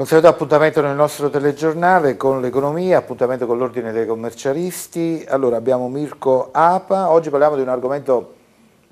Consueto appuntamento nel nostro telegiornale con l'economia, appuntamento con l'ordine dei commercialisti. Allora abbiamo Mirko Apa, oggi parliamo di un argomento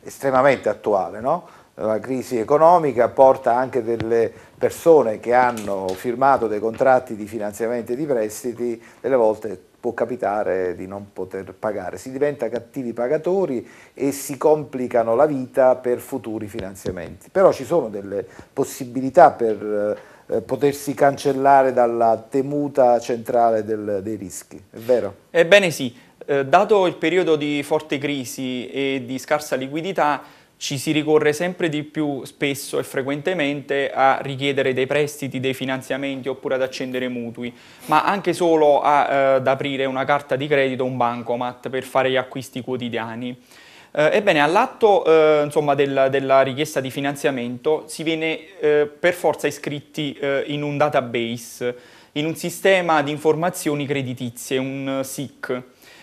estremamente attuale, no? la crisi economica porta anche delle persone che hanno firmato dei contratti di finanziamento e di prestiti, delle volte può capitare di non poter pagare, si diventa cattivi pagatori e si complicano la vita per futuri finanziamenti. Però ci sono delle possibilità per eh, eh, potersi cancellare dalla temuta centrale del, dei rischi, è vero? Ebbene sì, eh, dato il periodo di forte crisi e di scarsa liquidità, ci si ricorre sempre di più spesso e frequentemente a richiedere dei prestiti, dei finanziamenti oppure ad accendere mutui, ma anche solo a, eh, ad aprire una carta di credito, un bancomat per fare gli acquisti quotidiani. Eh, ebbene, all'atto eh, insomma, del, della richiesta di finanziamento si viene eh, per forza iscritti eh, in un database, in un sistema di informazioni creditizie, un SIC.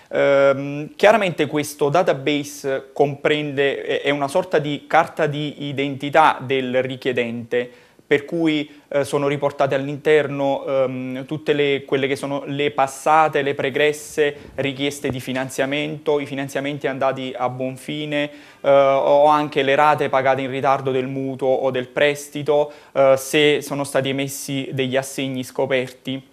Ehm, chiaramente questo database comprende, è una sorta di carta di identità del richiedente, per cui eh, sono riportate all'interno ehm, tutte le, quelle che sono le passate, le pregresse richieste di finanziamento, i finanziamenti andati a buon fine eh, o anche le rate pagate in ritardo del mutuo o del prestito eh, se sono stati emessi degli assegni scoperti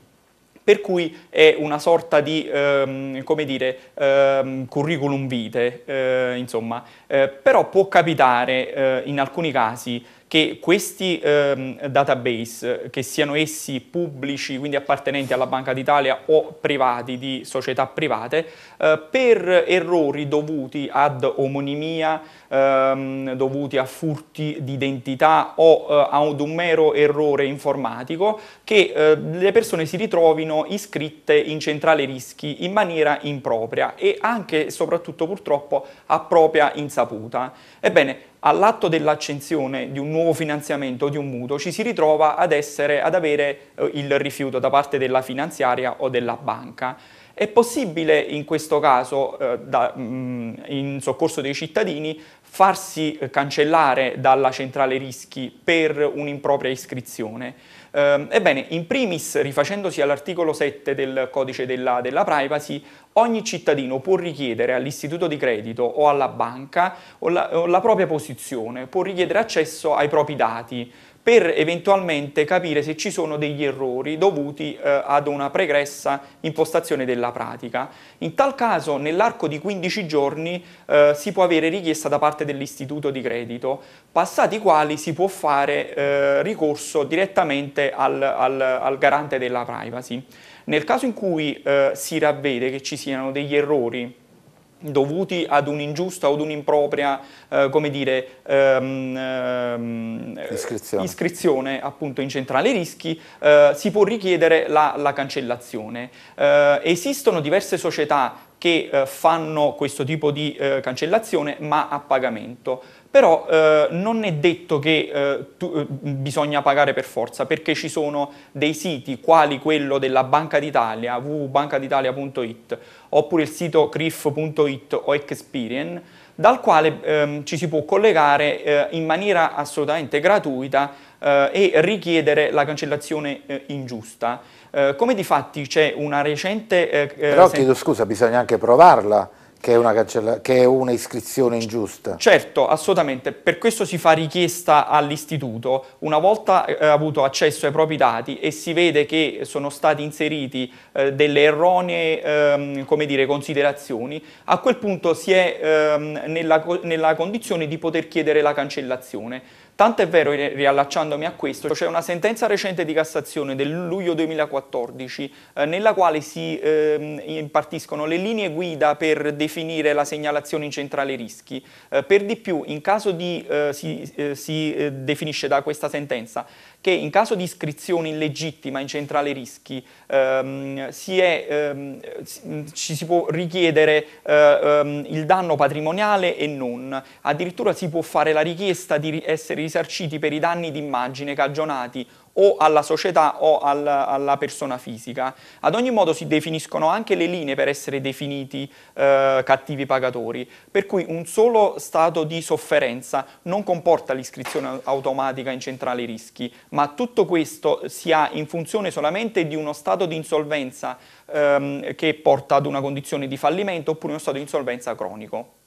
per cui è una sorta di ehm, dire, ehm, curriculum vitae, eh, insomma, eh, però può capitare eh, in alcuni casi che questi ehm, database, che siano essi pubblici, quindi appartenenti alla Banca d'Italia o privati di società private, eh, per errori dovuti ad omonimia, ehm, dovuti a furti di identità o eh, ad un mero errore informatico, che eh, le persone si ritrovino iscritte in centrale rischi in maniera impropria e anche e soprattutto purtroppo a propria insaputa. Ebbene, all'atto dell'accensione di un nuovo finanziamento o di un mutuo ci si ritrova ad, essere, ad avere eh, il rifiuto da parte della finanziaria o della banca. È possibile in questo caso, eh, da, mh, mm, in soccorso dei cittadini, farsi eh, cancellare dalla centrale rischi per un'impropria iscrizione? Eh, ebbene, in primis, rifacendosi all'articolo 7 del codice della, della privacy, ogni cittadino può richiedere all'istituto di credito o alla banca o la, o la propria posizione, può richiedere accesso ai propri dati, per eventualmente capire se ci sono degli errori dovuti eh, ad una pregressa impostazione della pratica. In tal caso nell'arco di 15 giorni eh, si può avere richiesta da parte dell'istituto di credito, passati i quali si può fare eh, ricorso direttamente al, al, al, garante della privacy. Nel caso in cui eh, si ravvede che ci siano degli errori dovuti ad un'ingiusta o ad un'impropria eh, come dire, ehm, ehm, iscrizione. iscrizione. appunto in centrale rischi, eh, si può richiedere la, la cancellazione. Eh, esistono diverse società che eh, fanno questo tipo di eh, cancellazione ma a pagamento. Però eh, non è detto che eh, tu, eh, bisogna pagare per forza, perché ci sono dei siti quali quello della Banca d'Italia, www.bancaditalia.it, oppure il sito criff.it o Experian, dal quale ehm, ci si può collegare eh, in maniera assolutamente gratuita eh, e richiedere la cancellazione eh, ingiusta. Eh, come di fatti c'è una recente... Però chiedo scusa, bisogna anche provarla che è, che è, una iscrizione ingiusta. Certo, assolutamente. Per questo si fa richiesta all'istituto. Una volta eh, avuto accesso ai propri dati e si vede che sono stati inseriti eh, delle erronee ehm, dire, considerazioni, a quel punto si è ehm, nella, nella condizione di poter chiedere la cancellazione. Tanto è vero, riallacciandomi a questo, c'è una sentenza recente di Cassazione del luglio 2014 eh, nella quale si eh, impartiscono le linee guida per definire la segnalazione in centrale rischi. Eh, per di più, in caso di, eh, si, eh, si eh, definisce da questa sentenza che in caso di iscrizione illegittima in centrale rischi ehm, si è, ehm, mm, ci si può richiedere ehm, il danno patrimoniale e non. Addirittura si può fare la richiesta di essere risarciti per i danni d'immagine cagionati o alla società o alla, alla, persona fisica. Ad ogni modo si definiscono anche le linee per essere definiti eh, cattivi pagatori, per cui un solo stato di sofferenza non comporta l'iscrizione automatica in centrale rischi, ma tutto questo si ha in funzione solamente di uno stato di insolvenza ehm, che porta ad una condizione di fallimento oppure uno stato di insolvenza cronico.